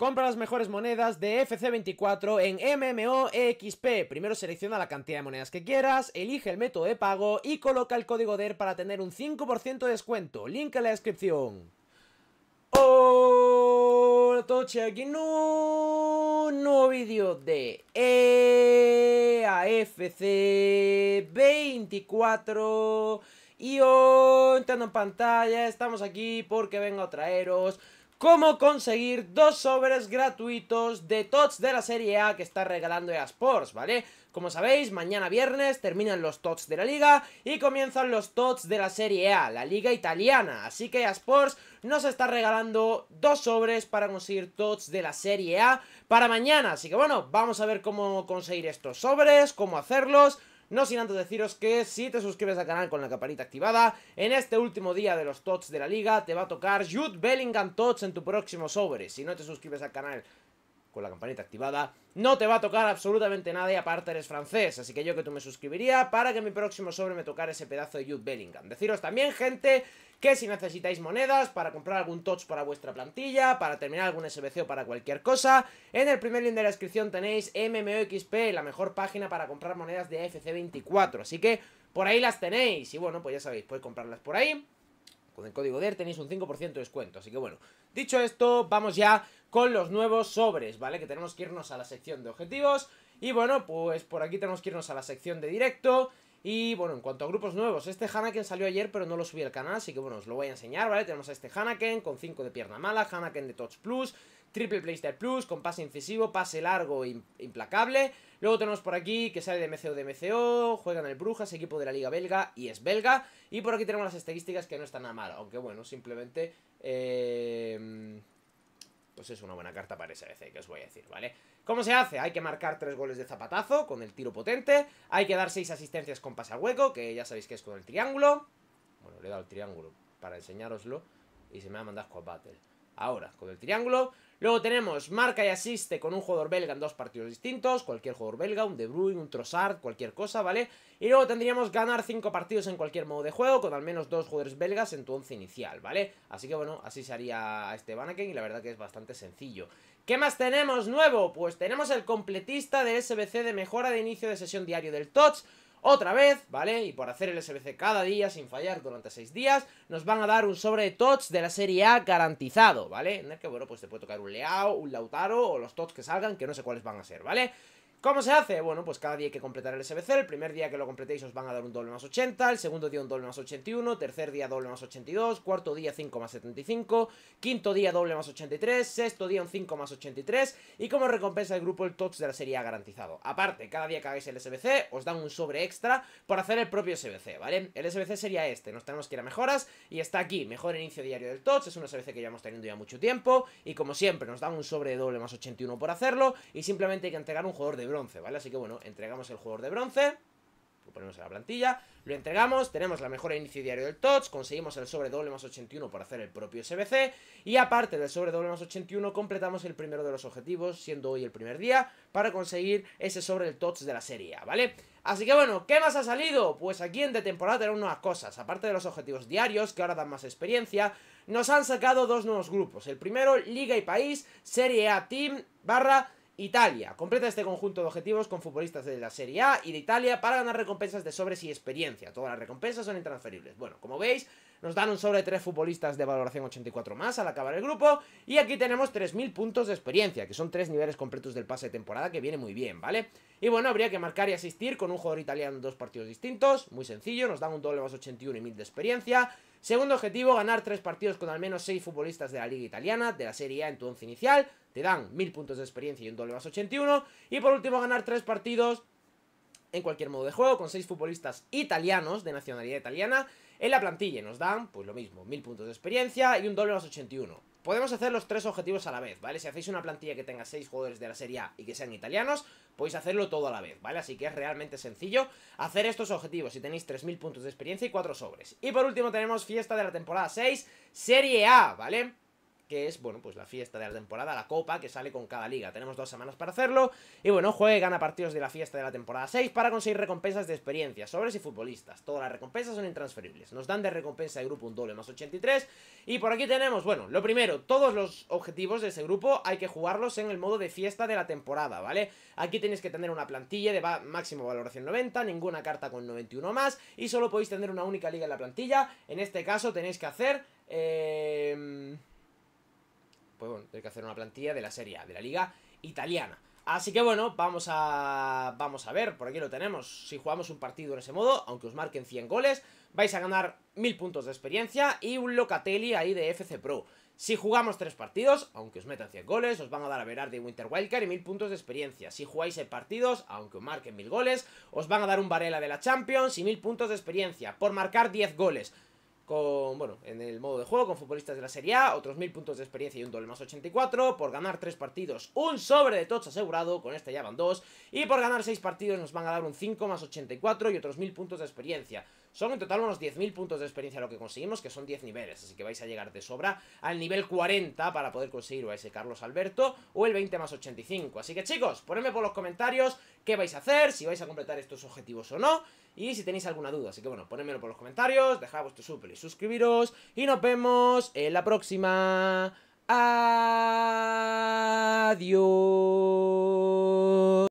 Compra las mejores monedas de FC24 en MMOXP. Primero selecciona la cantidad de monedas que quieras, elige el método de pago y coloca el código DER para tener un 5% de descuento. Link en la descripción. Hola todos, aquí un nuevo vídeo de EAFC24 y hoy entrando en pantalla estamos aquí porque vengo a traeros cómo conseguir dos sobres gratuitos de TOTS de la Serie A que está regalando Sports, ¿vale? Como sabéis, mañana viernes terminan los TOTS de la Liga y comienzan los TOTS de la Serie A, la Liga Italiana. Así que Sports nos está regalando dos sobres para conseguir TOTS de la Serie A para mañana. Así que bueno, vamos a ver cómo conseguir estos sobres, cómo hacerlos no sin antes deciros que si te suscribes al canal con la campanita activada, en este último día de los tots de la liga te va a tocar Jude Bellingham Tots en tu próximo sobre. Si no te suscribes al canal con la campanita activada. No te va a tocar absolutamente nada y aparte eres francés, así que yo que tú me suscribiría para que en mi próximo sobre me tocara ese pedazo de Jude Bellingham. Deciros también, gente, que si necesitáis monedas para comprar algún touch para vuestra plantilla, para terminar algún SBC o para cualquier cosa, en el primer link de la descripción tenéis MMOXP, la mejor página para comprar monedas de FC24, así que por ahí las tenéis. Y bueno, pues ya sabéis, podéis comprarlas por ahí. Pues en el código DER tenéis un 5% de descuento. Así que bueno, dicho esto, vamos ya con los nuevos sobres, ¿vale? Que tenemos que irnos a la sección de objetivos. Y bueno, pues por aquí tenemos que irnos a la sección de directo. Y bueno, en cuanto a grupos nuevos, este Hanaken salió ayer pero no lo subí al canal, así que bueno, os lo voy a enseñar, ¿vale? Tenemos a este Hanaken con 5 de pierna mala, Hanaken de Touch Plus, triple playstyle plus, con pase incisivo, pase largo e implacable. Luego tenemos por aquí que sale de MCO de MCO, juega en el Brujas, equipo de la liga belga y es belga. Y por aquí tenemos las estadísticas que no están nada mal, aunque bueno, simplemente... Em, pues es una buena carta para SBC, que os voy a decir, ¿vale? ¿Cómo se hace? Hay que marcar tres goles de zapatazo con el tiro potente, hay que dar seis asistencias con pase al hueco, que ya sabéis que es con el triángulo. Bueno, le he dado el triángulo para enseñároslo y se me ha mandado a Battle ahora con el triángulo. Luego tenemos marca y asiste con un jugador belga en dos partidos distintos, cualquier jugador belga, un De Bruyne, un Trossard, cualquier cosa, ¿vale? Y luego tendríamos ganar cinco partidos en cualquier modo de juego con al menos dos jugadores belgas en tu once inicial, ¿vale? Así que bueno, así se haría este Banaken y la verdad que es bastante sencillo. ¿Qué más tenemos nuevo? Pues tenemos el completista de SBC de mejora de inicio de sesión diario del TOTS otra vez, ¿vale? Y por hacer el SBC cada día sin fallar durante 6 días, nos van a dar un sobre de tots de la Serie A garantizado, ¿vale? En el que, bueno, pues te puede tocar un Leao, un Lautaro o los tots que salgan, que no sé cuáles van a ser, ¿vale? ¿Cómo se hace? Bueno, pues cada día hay que completar el SBC, el primer día que lo completéis os van a dar un doble más 80, el segundo día un doble más 81, tercer día doble más 82, cuarto día 5 más 75, quinto día doble más 83, sexto día un 5 más 83 y como recompensa el grupo el TOTS de la serie ha garantizado. Aparte, cada día que hagáis el SBC os dan un sobre extra por hacer el propio SBC, ¿vale? El SBC sería este, nos tenemos que ir a mejoras y está aquí, mejor inicio diario del TOTS, es un SBC que llevamos teniendo ya mucho tiempo y como siempre nos dan un sobre de doble más 81 por hacerlo y simplemente hay que entregar un jugador de bronce, ¿vale? Así que bueno, entregamos el jugador de bronce lo ponemos en la plantilla, lo entregamos, tenemos la mejora inicio diario del TOTS, conseguimos el sobre doble más 81 para hacer el propio SBC, y aparte del sobre doble más 81 completamos el primero de los objetivos, siendo hoy el primer día, para conseguir ese sobre el TOTS de la serie ¿vale? Así que bueno, ¿qué más ha salido? Pues aquí en de temporada tenemos nuevas cosas, aparte de los objetivos diarios, que ahora dan más experiencia, nos han sacado dos nuevos grupos, el primero, Liga y País, Serie A Team, barra Italia. Completa este conjunto de objetivos con futbolistas de la Serie A y de Italia para ganar recompensas de sobres y experiencia. Todas las recompensas son intransferibles. Bueno, como veis, nos dan un sobre 3 futbolistas de valoración 84 más al acabar el grupo. Y aquí tenemos 3.000 puntos de experiencia, que son 3 niveles completos del pase de temporada, que viene muy bien, ¿vale? Y bueno, habría que marcar y asistir con un jugador italiano en dos partidos distintos. Muy sencillo, nos dan un doble más 81 y 1000 de experiencia. Segundo objetivo, ganar 3 partidos con al menos 6 futbolistas de la liga italiana, de la Serie A en tu once inicial. Te dan 1000 puntos de experiencia y un doble más 81. Y por último, ganar 3 partidos en cualquier modo de juego, con seis futbolistas italianos de nacionalidad italiana en la plantilla nos dan, pues lo mismo, 1000 puntos de experiencia y un doble más 81. Podemos hacer los tres objetivos a la vez, ¿vale? Si hacéis una plantilla que tenga seis jugadores de la Serie A y que sean italianos, podéis hacerlo todo a la vez, ¿vale? Así que es realmente sencillo hacer estos objetivos si tenéis 3.000 puntos de experiencia y cuatro sobres. Y por último tenemos fiesta de la temporada 6, Serie A, ¿vale? que es, bueno, pues la fiesta de la temporada, la copa que sale con cada liga. Tenemos dos semanas para hacerlo y, bueno, juegue gana partidos de la fiesta de la temporada 6 para conseguir recompensas de experiencia, sobres y futbolistas. Todas las recompensas son intransferibles. Nos dan de recompensa de grupo un doble más 83 y por aquí tenemos, bueno, lo primero, todos los objetivos de ese grupo hay que jugarlos en el modo de fiesta de la temporada, ¿vale? Aquí tenéis que tener una plantilla de máximo valoración 90, ninguna carta con 91 más y solo podéis tener una única liga en la plantilla. En este caso tenéis que hacer... Eh pues bueno, hay que hacer una plantilla de la Serie de la Liga Italiana. Así que bueno, vamos a, vamos a ver, por aquí lo tenemos. Si jugamos un partido en ese modo, aunque os marquen 100 goles, vais a ganar 1000 puntos de experiencia y un Locatelli ahí de FC Pro. Si jugamos 3 partidos, aunque os metan 100 goles, os van a dar a Berardi Winter Wildcard y 1000 puntos de experiencia. Si jugáis 6 partidos, aunque os marquen 1000 goles, os van a dar un Varela de la Champions y 1000 puntos de experiencia por marcar 10 goles con, bueno, en el modo de juego, con futbolistas de la Serie A, otros 1000 puntos de experiencia y un doble más 84, por ganar tres partidos, un sobre de tots asegurado, con este ya van dos, y por ganar seis partidos nos van a dar un 5 más 84 y otros 1000 puntos de experiencia. Son en total unos 10.000 puntos de experiencia lo que conseguimos, que son 10 niveles, así que vais a llegar de sobra al nivel 40 para poder conseguir o ese Carlos Alberto o el 20 más 85. Así que chicos, ponedme por los comentarios qué vais a hacer, si vais a completar estos objetivos o no, y si tenéis alguna duda. Así que bueno, ponedmelo por los comentarios, dejad vuestro súper y suscribiros, y nos vemos en la próxima. Adiós.